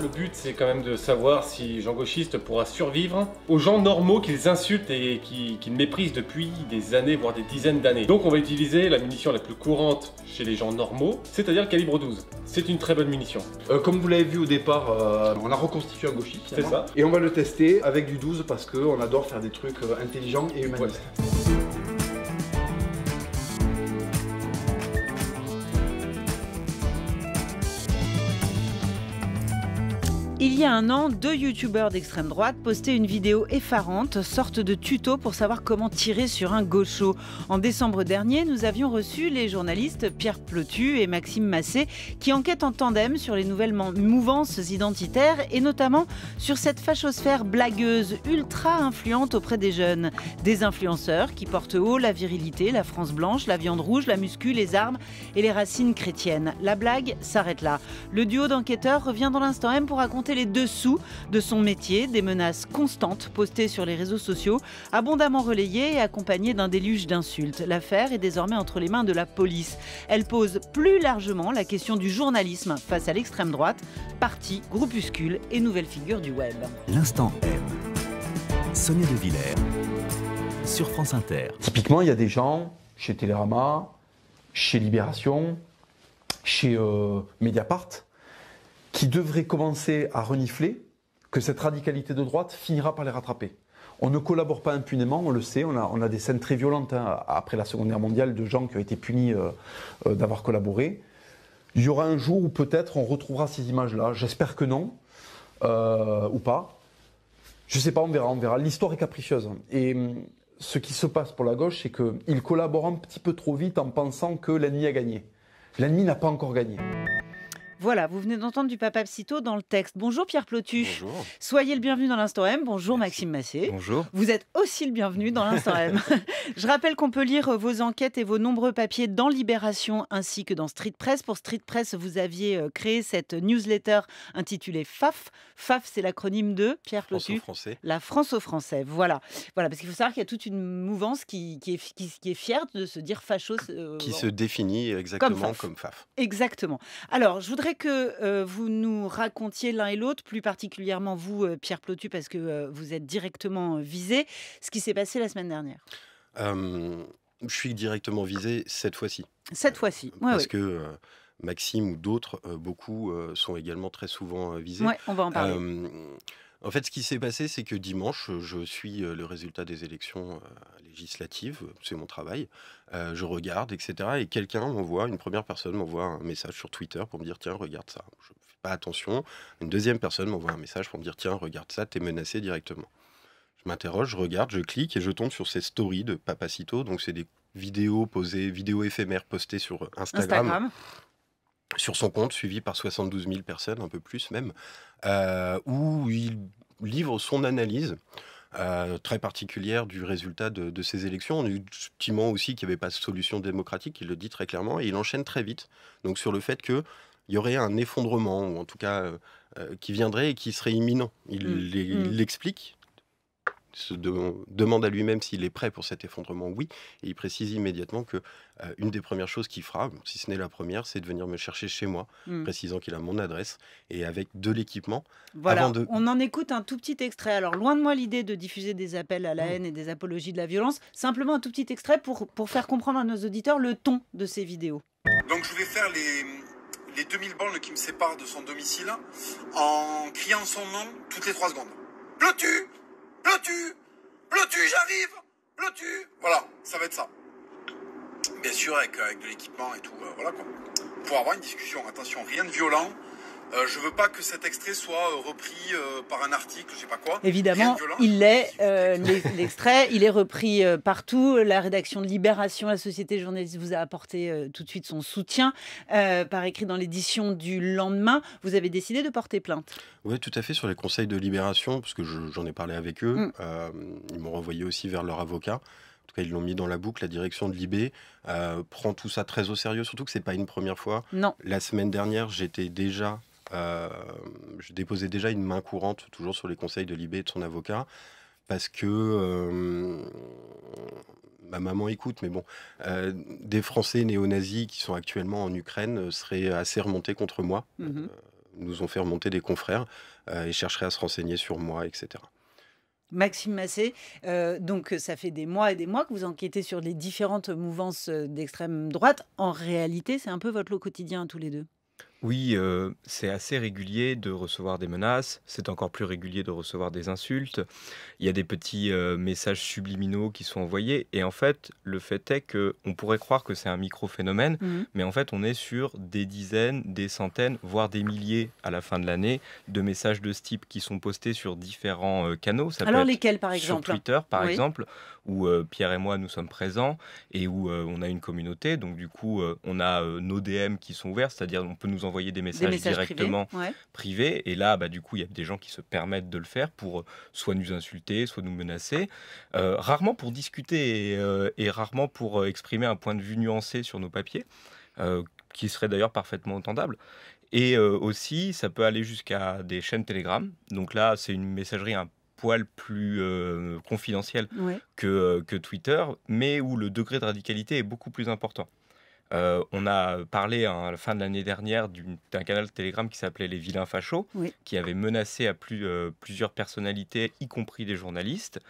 Le but, c'est quand même de savoir si Jean Gauchiste pourra survivre aux gens normaux qu'ils insultent et qu'ils méprisent depuis des années, voire des dizaines d'années. Donc on va utiliser la munition la plus courante chez les gens normaux, c'est-à-dire le calibre 12. C'est une très bonne munition. Euh, comme vous l'avez vu au départ, euh, on a reconstitué un gauchiste. C'est ça. Et on va le tester avec du 12 parce qu'on adore faire des trucs euh, intelligents et humanistes. Il y a un an, deux youtubeurs d'extrême droite postaient une vidéo effarante, sorte de tuto pour savoir comment tirer sur un gaucho. En décembre dernier, nous avions reçu les journalistes Pierre Plotu et Maxime Massé qui enquêtent en tandem sur les nouvelles mouvances identitaires et notamment sur cette fachosphère blagueuse ultra influente auprès des jeunes. Des influenceurs qui portent haut la virilité, la France blanche, la viande rouge, la muscu, les armes et les racines chrétiennes. La blague s'arrête là. Le duo d'enquêteurs revient dans l'instant M pour raconter les dessous de son métier, des menaces constantes postées sur les réseaux sociaux, abondamment relayées et accompagnées d'un déluge d'insultes. L'affaire est désormais entre les mains de la police. Elle pose plus largement la question du journalisme face à l'extrême droite, parti, groupuscule et nouvelle figure du web. L'instant M. Sonia de Villers sur France Inter. Typiquement, il y a des gens chez Télérama, chez Libération, chez euh, Mediapart, qui devraient commencer à renifler que cette radicalité de droite finira par les rattraper. On ne collabore pas impunément, on le sait, on a, des scènes très violentes hein, après la Seconde Guerre mondiale de gens qui ont été punis euh, euh, d'avoir collaboré. Il y aura un jour où peut-être on retrouvera ces images-là, j'espère que non, euh, ou pas. Je ne sais pas, on verra, on verra. L'histoire est capricieuse. Et hum, ce qui se passe pour la gauche, c'est qu'ils collaborent un petit peu trop vite en pensant que l'ennemi a gagné. L'ennemi n'a pas encore gagné. Voilà, vous venez d'entendre du papa Psyto dans le texte. Bonjour Pierre Plotu. Bonjour. Soyez le bienvenu dans l'Instant M. Bonjour Maxime Massé. Bonjour. Vous êtes aussi le bienvenu dans l'Instant M. Je rappelle qu'on peut lire vos enquêtes et vos nombreux papiers dans Libération ainsi que dans Street Press. Pour Street Press, vous aviez euh, créé cette newsletter intitulée FAF. FAF, c'est l'acronyme de Pierre Plotu. Français. La France aux Français. Voilà. Voilà, parce qu'il faut savoir qu'il y a toute une mouvance qui, est, fière de se dire facho. Euh, qui se définit exactement comme FAF. Exactement. Alors, je voudrais que euh, vous nous racontiez l'un et l'autre, plus particulièrement vous, euh, Pierre Plotu, parce que euh, vous êtes directement visé, ce qui s'est passé la semaine dernière. je suis directement visé cette fois-ci. Cette fois-ci, Parce que. Maxime ou d'autres, beaucoup sont également très souvent visés. Oui, on va en parler. En fait, ce qui s'est passé, c'est que dimanche, je suis le résultat des élections législatives, c'est mon travail, euh, je regarde, etc. Et quelqu'un m'envoie, une première personne m'envoie un message sur Twitter pour me dire tiens, regarde ça. Je ne fais pas attention. Une deuxième personne m'envoie un message pour me dire tiens, regarde ça, t'es menacé directement. Je m'interroge, je regarde, je clique et je tombe sur ces stories de Papacito. Donc, c'est des vidéos posées, vidéos éphémères postées sur Instagram. sur son compte, suivi par 72 000 personnes, un peu plus même, euh, où il livre son analyse euh, très particulière du résultat de, ces élections. On a eu aussi qu'il n'y avait pas de solution démocratique, il le dit très clairement, et il enchaîne très vite donc sur le fait qu'il y aurait un effondrement, ou en tout cas euh, euh, qui viendrait et qui serait imminent. Il mmh. mmh. l'explique se demande à lui-même s'il est prêt pour cet effondrement, oui. Et il précise immédiatement que euh, une des premières choses qu'il fera, si ce n'est la première, c'est de venir me chercher chez moi, hmm. précisant qu'il a mon adresse et avec de l'équipement. Voilà, on en écoute un tout petit extrait. Alors, loin de moi l'idée de diffuser des appels à la hmm. haine et des apologies de la violence, simplement un tout petit extrait pour, pour faire comprendre à nos auditeurs le ton de ces vidéos. Donc, je vais faire les, les 2000 bandes qui me séparent de son domicile en criant son nom toutes les 3 secondes. Plotu bleu tu j'arrive bleu Voilà, ça va être ça. Bien sûr, avec, euh, de l'équipement et tout, euh, voilà quoi. Pour avoir une discussion, attention, rien de violent, je euh, je veux pas que cet extrait soit euh, repris euh, par un article, je sais pas quoi. Évidemment, il est l'extrait, il est repris partout. La rédaction de Libération, la Société Journaliste, vous a apporté tout de suite son soutien par écrit dans l'édition du lendemain. Vous avez décidé de porter plainte. Oui, tout à fait, sur les conseils de Libération, parce que j'en ai parlé avec eux. Mm. ils m'ont renvoyé aussi vers leur avocat en tout cas ils l'ont mis dans la boucle, la direction de Libé prend tout ça très au sérieux, surtout que c'est pas une première fois. Non. La semaine dernière, j'étais déjà euh, je déposais déjà une main courante, toujours sur les conseils de Lib et de son avocat, parce que euh, ma maman écoute, mais bon, euh, des Français néo-nazis qui sont actuellement en Ukraine seraient assez remontés contre moi, mhm. nous ont fait remonter des confrères et chercheraient à se renseigner sur moi, etc. Maxime Massé, donc ça fait des mois et des mois que vous enquêtez sur les différentes mouvances d'extrême droite. En réalité, c'est un peu votre lot quotidien tous les deux. Oui, euh, c'est assez régulier de recevoir des menaces, c'est encore plus régulier de recevoir des insultes. Il y a des petits, euh, messages subliminaux qui sont envoyés et en fait, le fait est qu'on pourrait croire que c'est un micro-phénomène, mhm. mais en fait, on est sur des dizaines, des centaines, voire des milliers à la fin de l'année de messages de ce type qui sont postés sur différents, euh, canaux. Ça Alors lesquels, par sur exemple? Twitter, par exemple, où, Pierre et moi, nous sommes présents et où, on a une communauté. Donc du coup, on a, nos DM qui sont ouverts, c'est-à-dire on peut nous envoyer des messages, directement privés, Et là, bah, du coup, il y a des gens qui se permettent de le faire pour euh, soit nous insulter, soit nous menacer. Euh, rarement pour discuter et, euh, rarement pour exprimer un point de vue nuancé sur nos papiers, qui serait d'ailleurs parfaitement entendable. Et aussi, ça peut aller jusqu'à des chaînes Telegram. Donc là, c'est une messagerie un poil plus confidentielle que, que Twitter, mais où le degré de radicalité est beaucoup plus important. Euh, on a parlé hein, à la fin de l'année dernière d'un canal Telegram qui s'appelait Les Vilains Fachos, qui avait menacé à euh, plusieurs personnalités, y compris des journalistes.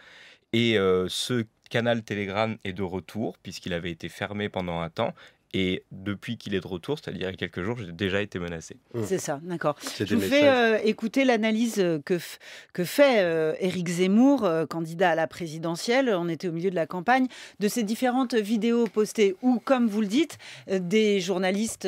Et euh, ce canal Telegram est de retour, puisqu'il avait été fermé pendant un temps, et depuis qu'il est de retour, c'est-à-dire il y a quelques jours, j'ai déjà été menacé. Mmh. C'est ça, d'accord. Je vais euh, écouter l'analyse euh, que, fait euh, Éric Zemmour, candidat à la présidentielle, on était au milieu de la campagne, de ces différentes vidéos postées où, comme vous le dites, des journalistes,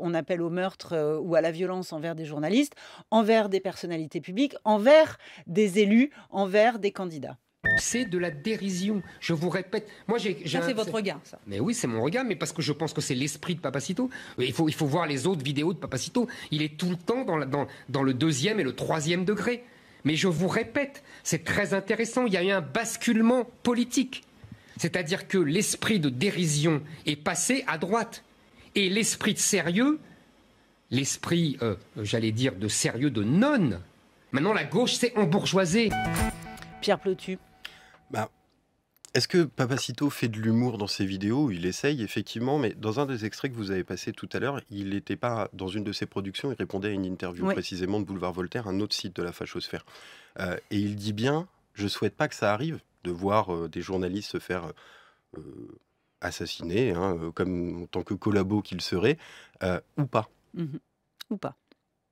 on appelle au meurtre ou à la violence envers des journalistes, envers des personnalités publiques, envers des élus, envers des candidats. C'est de la dérision. Je vous répète. Moi, j'ai. Ça, c'est votre regard, ça. Mais oui, c'est mon regard, mais parce que je pense que c'est l'esprit de Papacito. Il faut, il faut voir les autres vidéos de Papacito. Il est tout le temps dans, le deuxième et le troisième degré. Mais je vous répète, c'est très intéressant. Il y a eu un basculement politique. C'est-à-dire que l'esprit de dérision est passé à droite. Et l'esprit de sérieux, l'esprit, euh, euh, j'allais dire, de sérieux, de non, maintenant la gauche s'est embourgeoisée. Pierre Plotu. Bah, est-ce que Papacito fait de l'humour dans ses vidéos Il essaye, effectivement, mais dans un des extraits que vous avez passé tout à l'heure, il n'était pas dans une de ses productions, il répondait à une interview précisément de Boulevard Voltaire, un autre site de la fachosphère. Euh, et il dit bien, je souhaite pas que ça arrive, de voir euh, des journalistes se faire... Euh, assassiner, hein, comme en tant que collabo qu'ils seraient, ou pas. Mmh ou pas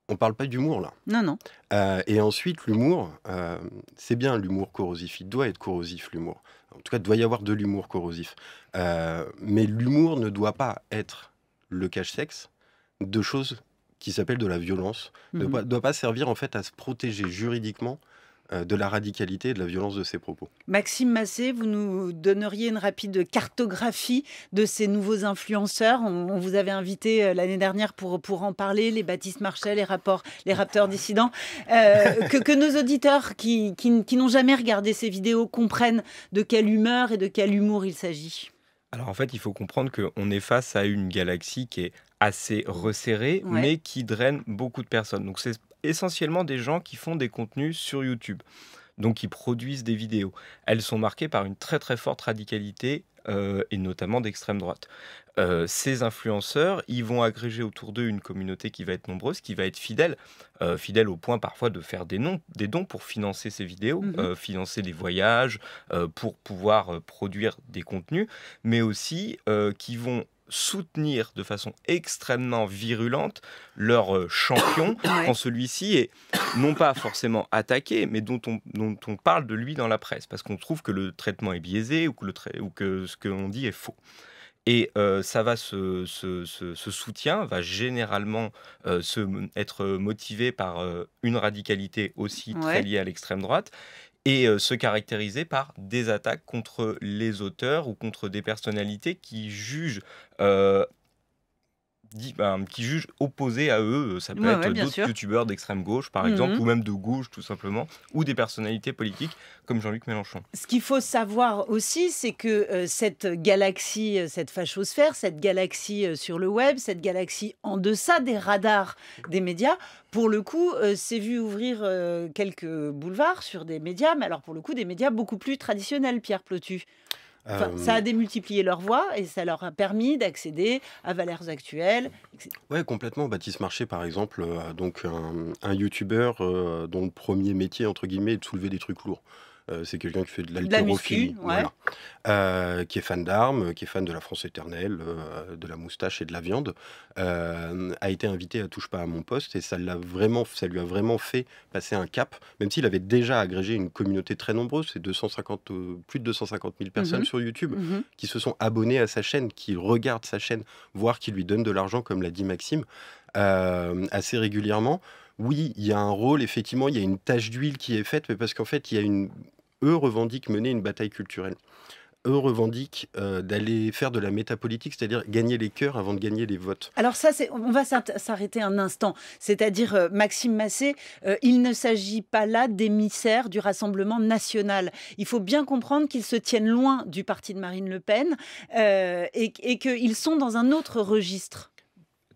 on parle pas d'humour là. Non, non. Euh, et ensuite, l'humour, euh, c'est bien l'humour corrosif. Il doit être corrosif, l'humour. En tout cas, il doit y avoir de l'humour corrosif. Euh, mais l'humour ne doit pas être le cache-sexe de choses qui s'appellent de la violence. Ne mhm. doit pas servir en fait à se protéger juridiquement euh, de la radicalité et de la violence de ses propos. Maxime Massé, vous nous donneriez une rapide cartographie de ces nouveaux influenceurs. On, vous avait invité euh, l'année dernière pour, pour en parler, les Baptiste Marchais, les, rapports, les rapteurs dissidents. Euh, que, nos auditeurs qui, n'ont jamais regardé ces vidéos comprennent de quelle humeur et de quel humour il s'agit. Alors en fait, il faut comprendre qu'on est face à une galaxie qui est assez resserrée, mais qui draine beaucoup de personnes. Donc c'est essentiellement des gens qui font des contenus sur YouTube, donc qui produisent des vidéos. Elles sont marquées par une très très forte radicalité euh, et notamment d'extrême droite. Euh, ces influenceurs, ils vont agréger autour d'eux une communauté qui va être nombreuse, qui va être fidèle, euh, fidèle au point parfois de faire des, des dons pour financer ces vidéos, mhm. financer des voyages, pour pouvoir produire des contenus, mais aussi qui vont soutenir de façon extrêmement virulente leur euh, champion quand celui-ci est non pas forcément attaqué, mais dont on, dont on parle de lui dans la presse, parce qu'on trouve que le traitement est biaisé ou que, le ou que ce qu'on dit est faux. Et euh, ça va ce, soutien va généralement euh, se, être motivé par une radicalité aussi très liée à l'extrême droite et euh, se caractériser par des attaques contre les auteurs ou contre des personnalités qui jugent euh, qui bah, jugent opposés à eux. Euh, ça peut être d'autres youtubeurs d'extrême gauche, par exemple, mhm. ou même de gauche, tout simplement, ou des personnalités politiques comme Jean-Luc Mélenchon. Ce qu'il faut savoir aussi, c'est que euh, cette galaxie, euh, cette fachosphère, cette galaxie sur le web, cette galaxie en deçà des radars des médias, pour le coup, s'est vue ouvrir quelques boulevards sur des médias, mais alors pour le coup, des médias beaucoup plus traditionnels, Pierre Plotu. Euh, ça a démultiplié leur voix et ça leur a permis d'accéder à valeurs actuelles. Oui, complètement. Baptiste Marché, par exemple, euh, donc un, un youtubeur euh, dont le premier métier entre guillemets est de soulever des trucs lourds. Euh, c'est quelqu'un qui fait de l'haltérophilie, voilà. Euh, qui est fan d'armes, qui est fan de la France éternelle, euh, de la moustache et de la viande, a été invité à Touche pas à mon poste et ça, l'a vraiment, ça lui a vraiment fait passer un cap, même s'il avait déjà agrégé une communauté très nombreuse, c'est 250, plus de 250 000 personnes mhm. sur YouTube mhm. qui se sont abonnées à sa chaîne, qui regardent sa chaîne, voire qui lui donnent de l'argent, comme l'a dit Maxime, assez régulièrement. Oui, il y a un rôle, effectivement, il y a une tâche d'huile qui est faite, mais parce qu'en fait, il y a une, eux revendiquent mener une bataille culturelle. Eux revendiquent euh, d'aller faire de la métapolitique, c'est-à-dire gagner les cœurs avant de gagner les votes. Alors ça, on va s'arrêter un instant. C'est-à-dire, euh, Maxime Massé, euh, il ne s'agit pas là d'émissaires du Rassemblement national. Il faut bien comprendre qu'ils se tiennent loin du parti de Marine Le Pen et qu'ils sont dans un autre registre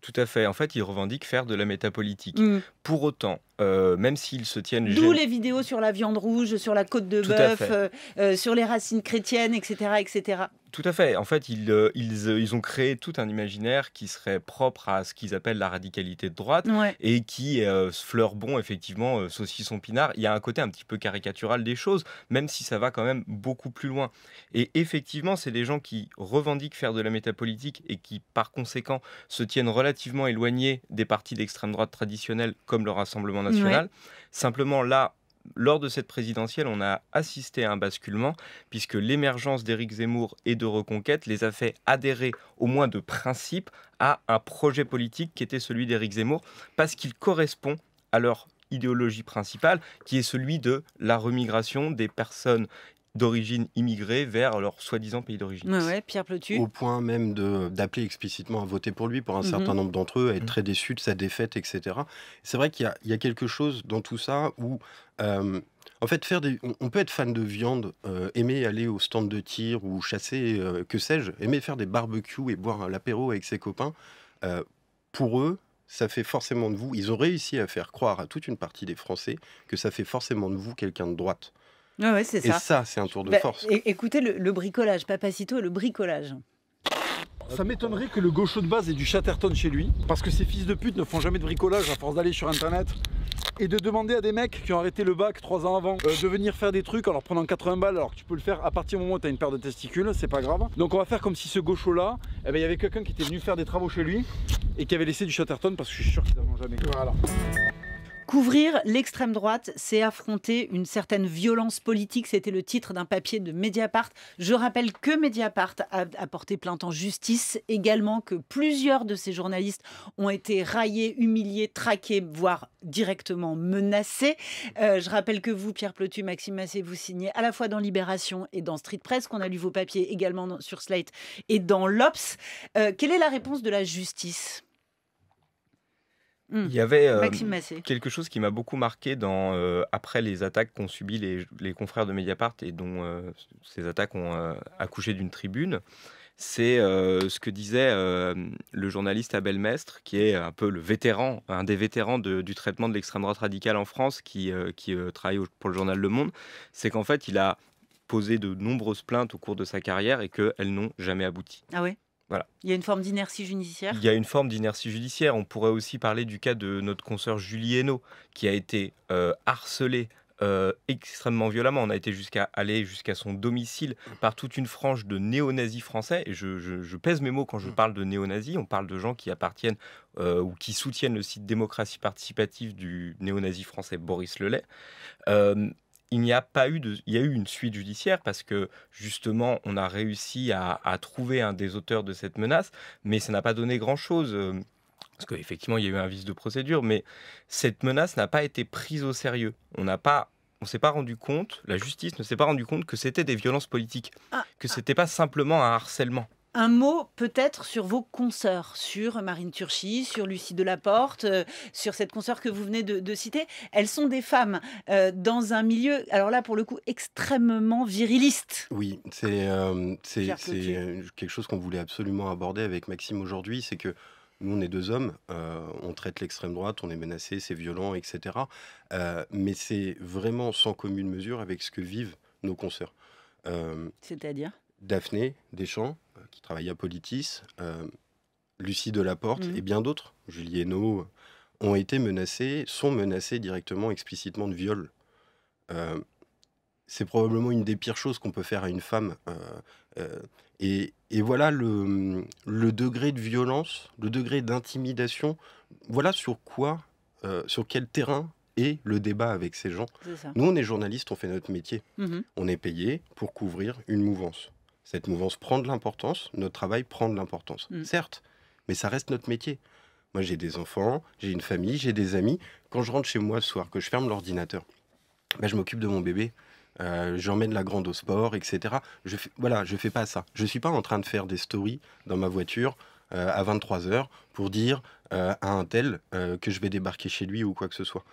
tout à fait. En fait, ils revendiquent faire de la métapolitique. Mm. Pour autant, euh, même s'ils se tiennent... D'où les vidéos sur la viande rouge, sur la côte de bœuf, euh, euh, sur les racines chrétiennes, etc. etc. Tout à fait. En fait, ils, euh, euh, ils, ont créé tout un imaginaire qui serait propre à ce qu'ils appellent la radicalité de droite et qui euh, bon, effectivement saucisson pinard. Il y a un côté un petit peu caricatural des choses, même si ça va quand même beaucoup plus loin. Et effectivement, c'est des gens qui revendiquent faire de la métapolitique et qui, par conséquent, se tiennent relativement éloignés des partis d'extrême droite traditionnels comme le Rassemblement national. Simplement là, lors de cette présidentielle, on a assisté à un basculement, puisque l'émergence d'Éric Zemmour et de Reconquête les a fait adhérer, au moins de principe, à un projet politique qui était celui d'Éric Zemmour, parce qu'il correspond à leur idéologie principale, qui est celui de la remigration des personnes d'origine immigrée vers leur soi-disant pays d'origine. Ouais, Pierre Au point même d'appeler explicitement à voter pour lui, pour un mhm. certain nombre d'entre eux, à être mhm. très déçus de sa défaite, etc. C'est vrai qu'il y, a quelque chose dans tout ça où... Euh, en fait, faire des... on peut être fan de viande, euh, aimer aller au stand de tir ou chasser, euh, que sais-je, aimer faire des barbecues et boire un apéro avec ses copains. pour eux, ça fait forcément de vous, ils ont réussi à faire croire à toute une partie des Français que ça fait forcément de vous quelqu'un de droite c'est ça. Et ça, c'est un tour de bah, force. Écoutez le, bricolage, Papacito et le bricolage. Ça m'étonnerait que le gaucho de base ait du Chatterton chez lui, parce que ces fils de pute ne font jamais de bricolage à force d'aller sur internet et de demander à des mecs qui ont arrêté le bac trois ans avant euh, de venir faire des trucs en leur prenant 80 balles alors que tu peux le faire à partir du moment où tu as une paire de testicules, c'est pas grave. Donc on va faire comme si ce gaucho là, eh ben, il y avait quelqu'un qui était venu faire des travaux chez lui et qui avait laissé du Chatterton parce que je suis sûr qu'ils en ont jamais. Voilà. Couvrir l'extrême droite, c'est affronter une certaine violence politique. C'était le titre d'un papier de Mediapart. Je rappelle que Mediapart a, porté plainte en justice, également que plusieurs de ses journalistes ont été raillés, humiliés, traqués, voire directement menacés. Euh, je rappelle que vous, Pierre Plotu, Maxime Massé, vous signez à la fois dans Libération et dans Street Press, qu'on a lu vos papiers également sur Slate et dans l'Obs. Euh, quelle est la réponse de la justice il hmm. y avait euh, quelque chose qui m'a beaucoup marqué dans, euh, après les attaques qu'ont subies les, confrères de Mediapart et dont euh, ces attaques ont accouché d'une tribune. C'est ce que disait le journaliste Abel Mestre, qui est un peu le vétéran, un des vétérans du traitement de l'extrême droite radicale en France, qui, qui travaille pour le journal Le Monde. C'est qu'en fait, il a posé de nombreuses plaintes au cours de sa carrière et qu'elles n'ont jamais abouti. Ah oui il y a une forme d'inertie judiciaire Il y a une forme d'inertie judiciaire. On pourrait aussi parler du cas de notre consoeur Julie Hainaut, qui a été euh, harcelée euh, extrêmement violemment. On a été jusqu'à aller jusqu'à son domicile par toute une frange de néo-nazis français. Et je, pèse mes mots quand je mm. parle de néo-nazis. On parle de gens qui appartiennent euh, ou qui soutiennent le site démocratie participative du néo-nazi français Boris Lelay. Euh, il n'y a pas eu de, il y a eu une suite judiciaire parce que justement on a réussi à, trouver un des auteurs de cette menace, mais ça n'a pas donné grand chose. Euh, parce qu'effectivement, il y a eu un vice de procédure, mais cette menace n'a pas été prise au sérieux. On n'a pas on s'est pas rendu compte, la justice ne s'est pas rendu compte que c'était des violences politiques, ah, que ah. c'était pas simplement un harcèlement. Un mot peut-être sur vos consoeurs, sur Marine Turchi, sur Lucie Delaporte, euh, sur cette consoeur que vous venez de, citer. Elles sont des femmes euh, dans un milieu, alors là pour le coup, extrêmement viriliste. Oui, c'est euh, quelque chose qu'on voulait absolument aborder avec Maxime aujourd'hui, c'est que nous, on est deux hommes, on traite l'extrême droite, on est menacé, c'est violent, etc. mais c'est vraiment sans commune mesure avec ce que vivent nos consoeurs. C'est-à-dire Daphné Deschamps, euh, qui travaille à Politis, euh, Lucie Delaporte mhm. et bien d'autres, Julie euh, ont été menacés, sont menacés directement, explicitement de viol. c'est probablement une des pires choses qu'on peut faire à une femme. et, voilà le, degré de violence, le degré d'intimidation. Voilà sur quoi, sur quel terrain est le débat avec ces gens. Nous, on est journalistes, on fait notre métier. Mhm. On est payé pour couvrir une mouvance. Cette mouvance prend de l'importance, notre travail prend de l'importance, mm. certes, mais ça reste notre métier. Moi, j'ai des enfants, j'ai une famille, j'ai des amis. Quand je rentre chez moi ce soir, que je ferme l'ordinateur, ben, je m'occupe de mon bébé. Euh, j'emmène la grande au sport, etc. Je voilà, je fais pas ça. Je suis pas en train de faire des stories dans ma voiture euh, à 23 heures pour dire euh, à un tel que je vais débarquer chez lui ou quoi que ce soit.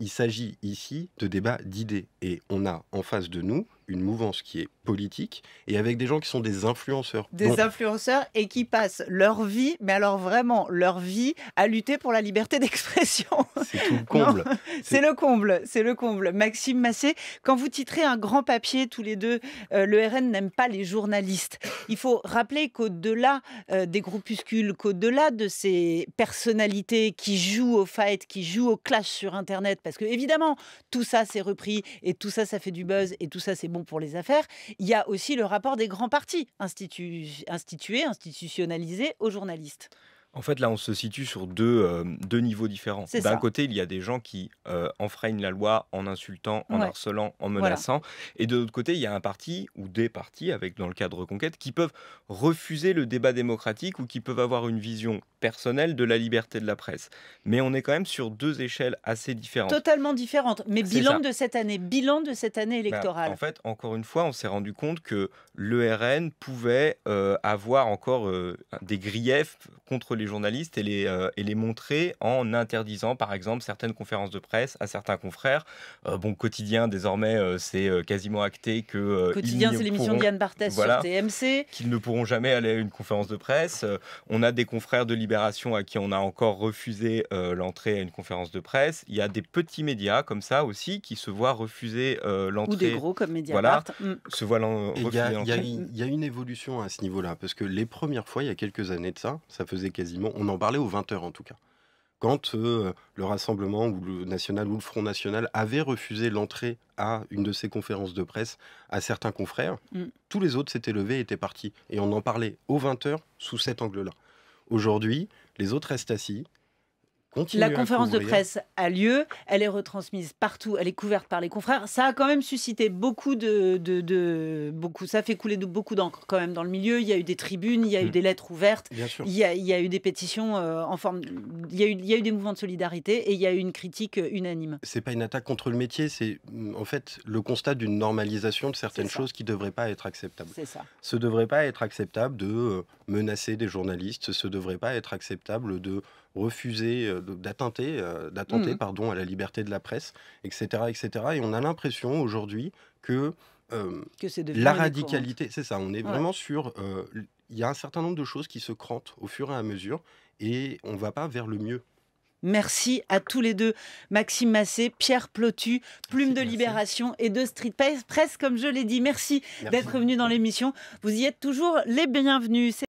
il s'agit ici de débats d'idées et on a en face de nous une mouvance qui est politique et avec des gens qui sont des influenceurs. Des influenceurs et qui passent leur vie, mais alors vraiment leur vie, à lutter pour la liberté d'expression. C'est tout le comble. C'est le comble, c'est le comble. Maxime Massé, quand vous titrez un grand papier tous les deux, euh, le RN n'aime pas les journalistes. Il faut rappeler qu'au-delà euh, des groupuscules, qu'au-delà de ces personnalités qui jouent au fight, qui jouent au clash sur Internet, parce que évidemment, tout ça c'est repris et tout ça, ça fait du buzz et tout ça c'est bon pour les affaires. Il y a aussi le rapport des grands partis institués, institutionnalisés aux journalistes. En fait, là, on se situe sur deux, euh, niveaux différents. D'un côté, il y a des gens qui euh, enfreignent la loi en insultant, en harcelant, en menaçant. Et de l'autre côté, il y a un parti ou des partis, avec dans le cadre de Reconquête, qui peuvent refuser le débat démocratique ou qui peuvent avoir une vision personnelle de la liberté de la presse. Mais on est quand même sur deux échelles assez différentes. Totalement différentes. Mais bilan de cette année, bilan de cette année bah, électorale. en fait, encore une fois, on s'est rendu compte que l'ERN pouvait euh, avoir encore des griefs contre les journalistes et les, euh, et les montrer en interdisant par exemple certaines conférences de presse à certains confrères. Euh, bon, quotidien désormais, euh, c'est quasiment acté que... quotidien, c'est l'émission de Barthès sur TMC. Qu'ils ne pourront jamais aller à une conférence de presse. on a des confrères de Libération à qui on a encore refusé l'entrée à une conférence de presse. Il y a des petits médias comme ça aussi qui se voient refuser l'entrée. Ou des gros comme Mediapart. Mm. se voient refuser l'entrée. Il y, y a une évolution à ce niveau-là, parce que les premières fois, il y a quelques années de ça, ça fait quasiment, on en parlait aux 20h en tout cas. Quand euh, le Rassemblement ou le National ou le Front National avait refusé l'entrée à une de ces conférences de presse à certains confrères, mm. tous les autres s'étaient levés et étaient partis. Et on en parlait aux 20h sous cet angle-là. Aujourd'hui, les autres restent assis, la conférence de presse a lieu, elle est retransmise partout, elle est couverte par les confrères. Ça a quand même suscité beaucoup de, beaucoup, ça fait couler beaucoup d'encre quand même dans le milieu. Il y a eu des tribunes, il y a eu mm. des lettres ouvertes, il y, a, eu des pétitions euh, en forme, il y, a eu, des mouvements de solidarité et il y a eu une critique euh, unanime. C'est pas une attaque contre le métier, c'est mm, en fait le constat d'une normalisation de certaines choses qui ne devraient pas être acceptables. C'est ça. Ce devrait pas être acceptable de euh, menacer des journalistes, ce ne devrait pas être acceptable de refuser euh, d'attenter, euh, d'attenter mmh. pardon, à la liberté de la presse, etc. etc. Et on a l'impression aujourd'hui que, euh, la radicalité, c'est ça, on est vraiment sur... Il y a un certain nombre de choses qui se crantent au fur et à mesure et on ne va pas vers le mieux. Merci à tous les deux, Maxime Massé, Pierre Plotu, Plume de Libération et de Street Press, comme je l'ai dit. Merci, merci. d'être venu dans l'émission. Vous y êtes toujours les bienvenus.